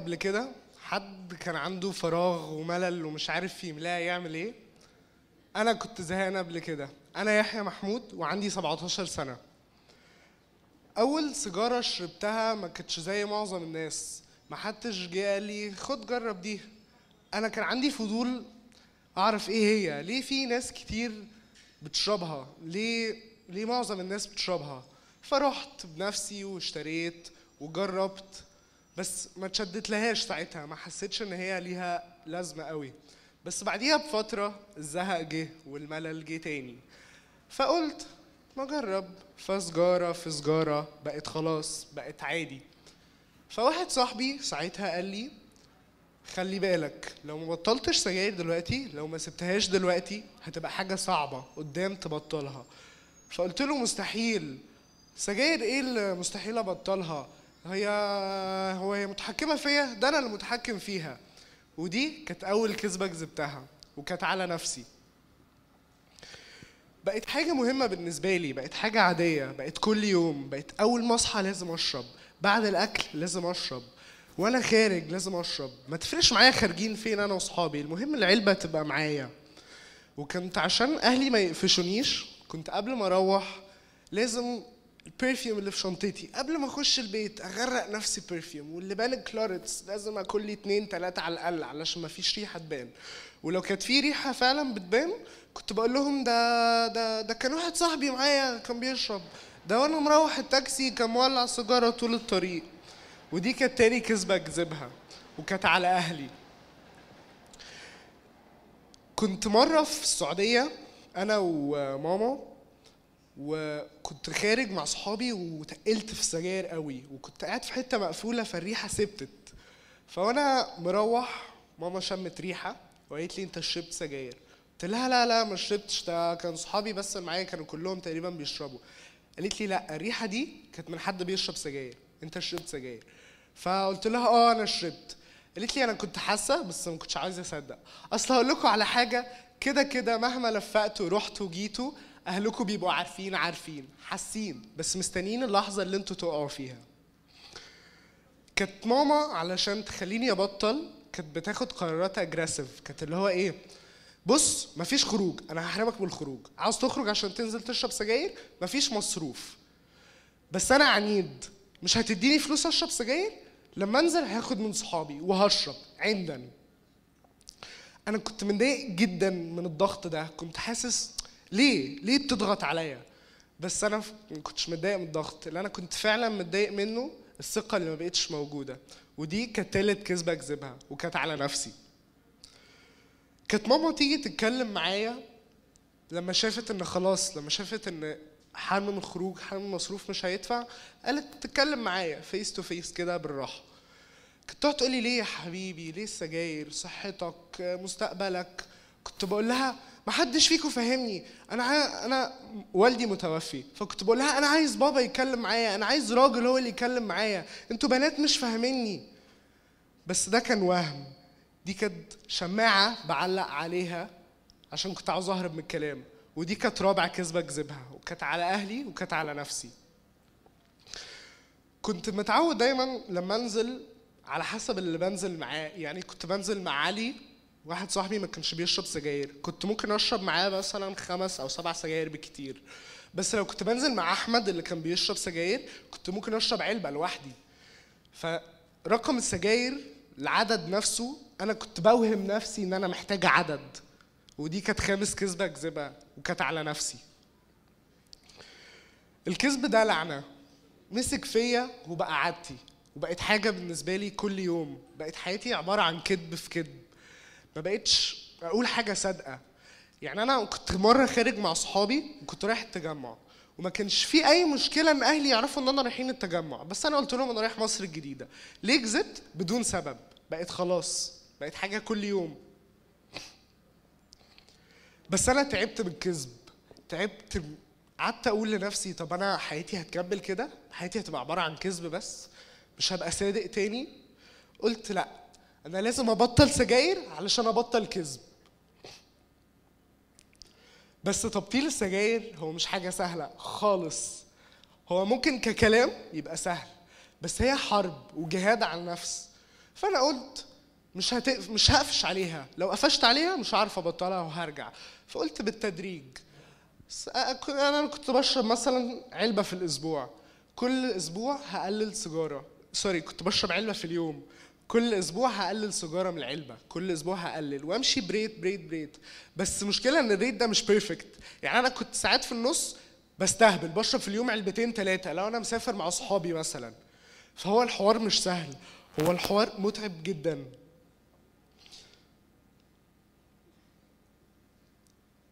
قبل كده حد كان عنده فراغ وملل ومش عارف يملاه يعمل ايه انا كنت زهقان قبل كده انا يحيى محمود وعندي 17 سنه اول سيجاره شربتها ما كانتش زي معظم الناس ما حدش جه قال لي خد جرب دي انا كان عندي فضول اعرف ايه هي ليه في ناس كتير بتشربها ليه ليه معظم الناس بتشربها فرحت بنفسي واشتريت وجربت بس ما تشدت لهاش ساعتها ما حسيتش ان هي ليها لازمه قوي بس بعديها بفتره الزهق جه والملل جه تاني فقلت ما اجرب فسجاره في سجاره بقت خلاص بقت عادي فواحد صاحبي ساعتها قال لي خلي بالك لو ما بطلتش سجاير دلوقتي لو ما سبتهاش دلوقتي هتبقى حاجه صعبه قدام تبطلها فقلت له مستحيل سجاير ايه اللي مستحيل ابطلها هي هو هي متحكمه فيا ده انا اللي متحكم فيها ودي كانت اول كذبه كذبتها وكانت على نفسي بقت حاجة مهمة بالنسبة لي بقت حاجة عادية بقت كل يوم بقت أول ما أصحى لازم أشرب بعد الأكل لازم أشرب وأنا خارج لازم أشرب ما تفرقش معايا خارجين فين أنا وأصحابي المهم العلبة تبقى معايا وكنت عشان أهلي ما يقفشونيش كنت قبل ما أروح لازم البرفيوم اللي في شنطتي قبل ما اخش البيت اغرق نفسي برفيوم واللي بان كلورتس لازم اكل لي اتنين تلاته على الاقل علشان ما فيش ريحه تبان ولو كانت في ريحه فعلا بتبان كنت بقول لهم ده ده ده كان واحد صاحبي معايا كان بيشرب ده وانا مروح التاكسي كان مولع سيجاره طول الطريق ودي كانت تاني كذبه اكذبها وكانت على اهلي كنت مره في السعوديه انا وماما وكنت خارج مع صحابي وتقلت في السجاير قوي وكنت قاعد في حته مقفوله فالريحه سبتت فانا مروح ماما شمت ريحه وقالت لي انت شربت سجاير قلت لها لا لا ما شربتش ده كان صحابي بس اللي معايا كانوا كلهم تقريبا بيشربوا قالت لي لا الريحه دي كانت من حد بيشرب سجاير انت شربت سجاير فقلت لها اه انا شربت قالت لي انا كنت حاسه بس ما كنتش عايزه اصدق اصل هقول لكم على حاجه كده كده مهما لفقتوا ورحت وجيتوا اهلكم بيبقوا عارفين عارفين حاسين بس مستنيين اللحظه اللي انتوا تقعوا فيها كانت ماما علشان تخليني ابطل كانت بتاخد قرارات اجريسيف كانت اللي هو ايه بص مفيش خروج انا هحرمك من الخروج عاوز تخرج عشان تنزل تشرب سجاير مفيش مصروف بس انا عنيد مش هتديني فلوس اشرب سجاير لما انزل هاخد من صحابي وهشرب عندا انا كنت متضايق جدا من الضغط ده كنت حاسس ليه ليه بتضغط عليا بس انا ما كنتش متضايق من الضغط اللي انا كنت فعلا متضايق منه الثقه اللي ما بقتش موجوده ودي كانت تالت كذبه اكذبها وكانت على نفسي كانت ماما تيجي تتكلم معايا لما شافت ان خلاص لما شافت ان حرم الخروج حرم المصروف مش هيدفع قالت تتكلم معايا فيس تو فيس كده بالراحه كنت تقعد تقول لي ليه يا حبيبي ليه السجاير صحتك مستقبلك كنت بقول لها محدش فيكم فاهمني انا انا والدي متوفي فكنت بقول لها انا عايز بابا يتكلم معايا انا عايز راجل هو اللي يتكلم معايا انتوا بنات مش فاهميني بس ده كان وهم دي كانت شماعه بعلق عليها عشان كنت عاوز اهرب من الكلام ودي كانت رابع كذبه اكذبها وكانت على اهلي وكانت على نفسي كنت متعود دايما لما انزل على حسب اللي بنزل معاه يعني كنت بنزل مع علي واحد صاحبي ما كانش بيشرب سجاير كنت ممكن اشرب معاه مثلا خمس او سبع سجاير بالكتير بس لو كنت بنزل مع احمد اللي كان بيشرب سجاير كنت ممكن اشرب علبه لوحدي فرقم السجاير العدد نفسه انا كنت بوهم نفسي ان انا محتاج عدد ودي كانت خامس كذبه اكذبها وكانت على نفسي الكذب ده لعنه مسك فيا وبقى عادتي وبقت حاجه بالنسبه لي كل يوم بقت حياتي عباره عن كذب في كذب ما بقتش اقول حاجه صادقه يعني انا كنت مره خارج مع اصحابي وكنت رايح التجمع وما كانش في اي مشكله ان اهلي يعرفوا ان انا رايحين التجمع بس انا قلت لهم انا رايح مصر الجديده ليه كذبت بدون سبب بقت خلاص بقت حاجه كل يوم بس انا تعبت من الكذب تعبت قعدت اقول لنفسي طب انا حياتي هتكمل كده حياتي هتبقى عباره عن كذب بس مش هبقى صادق تاني قلت لا انا لازم ابطل سجاير علشان ابطل كذب بس تبطيل السجاير هو مش حاجه سهله خالص هو ممكن ككلام يبقى سهل بس هي حرب وجهاد على النفس فانا قلت مش هتقف مش هقفش عليها لو قفشت عليها مش هعرف ابطلها وهرجع فقلت بالتدريج انا كنت بشرب مثلا علبه في الاسبوع كل اسبوع هقلل سيجاره سوري كنت بشرب علبه في اليوم كل اسبوع هقلل سيجاره من العلبه كل اسبوع هقلل وامشي بريت بريت بريت بس المشكله ان الريت ده مش بيرفكت يعني انا كنت ساعات في النص بستهبل بشرب في اليوم علبتين ثلاثه لو انا مسافر مع صحابي مثلا فهو الحوار مش سهل هو الحوار متعب جدا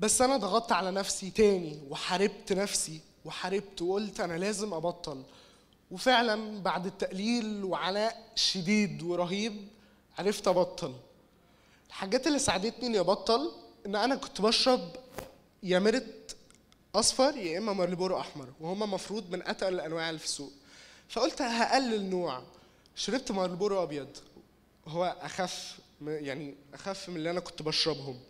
بس انا ضغطت على نفسي تاني وحاربت نفسي وحاربت وقلت انا لازم ابطل وفعلا بعد التقليل وعناء شديد ورهيب عرفت ابطل الحاجات اللي ساعدتني اني ابطل ان انا كنت بشرب يا مرت اصفر يا اما مارلبورو احمر وهما مفروض من اتقل الانواع اللي في السوق فقلت هقلل نوع شربت مارلبورو ابيض هو اخف يعني اخف من اللي انا كنت بشربهم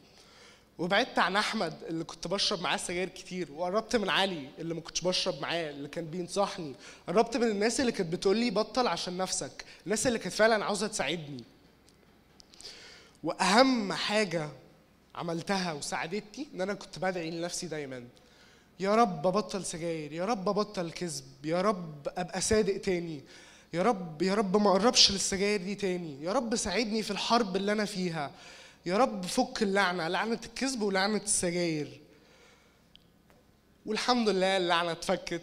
وبعدت عن احمد اللي كنت بشرب معاه سجاير كتير وقربت من علي اللي ما كنتش بشرب معاه اللي كان بينصحني قربت من الناس اللي كانت بتقول لي بطل عشان نفسك الناس اللي كانت فعلا عاوزه تساعدني واهم حاجه عملتها وساعدتني ان انا كنت بدعي لنفسي دايما يا رب ابطل سجاير يا رب ابطل كذب يا رب ابقى صادق تاني يا رب يا رب ما اقربش للسجاير دي تاني يا رب ساعدني في الحرب اللي انا فيها يا رب فك اللعنه لعنه الكذب ولعنه السجاير والحمد لله اللعنه اتفكت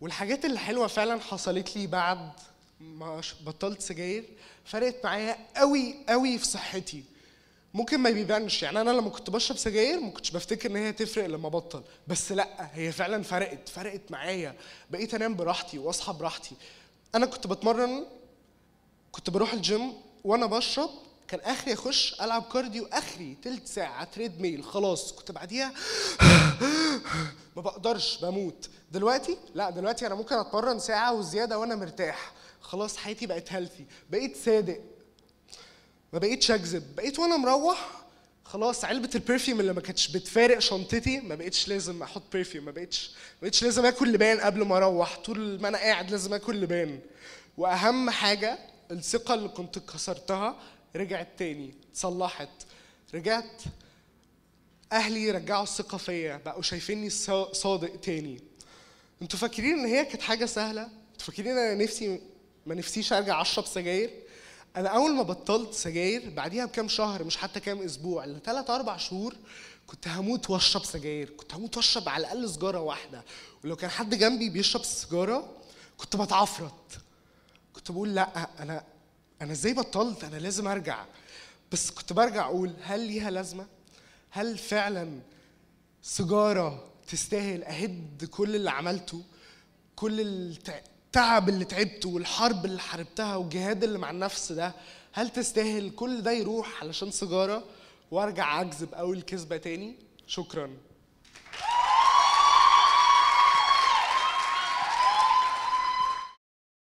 والحاجات اللي حلوه فعلا حصلت لي بعد ما بطلت سجاير فرقت معايا قوي قوي في صحتي ممكن ما بيبانش يعني انا لما كنت بشرب سجاير ما كنتش بفتكر ان هي تفرق لما بطل بس لا هي فعلا فرقت فرقت معايا بقيت انام براحتي واصحى براحتي انا كنت بتمرن كنت بروح الجيم وانا بشرب كان اخري اخش العب كارديو اخري ثلث ساعه تريد ميل خلاص كنت بعديها ما بقدرش بموت دلوقتي لا دلوقتي انا ممكن اتمرن ساعه وزياده وانا مرتاح خلاص حياتي بقت هيلثي بقيت صادق ما بقيتش اكذب بقيت وانا مروح خلاص علبه البرفيوم اللي ما كانتش بتفارق شنطتي ما بقتش لازم احط برفيوم ما بقتش ما بقتش لازم اكل لبان قبل ما اروح طول ما انا قاعد لازم اكل لبان واهم حاجه الثقه اللي كنت كسرتها رجعت تاني اتصلحت رجعت اهلي رجعوا الثقه فيا بقوا شايفيني صادق تاني انتوا فاكرين ان هي كانت حاجه سهله انتوا فاكرين انا نفسي ما نفسيش ارجع اشرب سجاير انا اول ما بطلت سجاير بعديها بكام شهر مش حتى كام اسبوع لثلاث اربع شهور كنت هموت واشرب سجاير كنت هموت واشرب على الاقل سجاره واحده ولو كان حد جنبي بيشرب سجاره كنت بتعفرت كنت بقول لا انا انا ازاي بطلت انا لازم ارجع بس كنت برجع اقول هل ليها لازمه هل فعلا سيجاره تستاهل اهد كل اللي عملته كل التعب اللي تعبته والحرب اللي حاربتها والجهاد اللي مع النفس ده هل تستاهل كل ده يروح علشان سيجاره وارجع اكذب اول كذبه تاني شكرا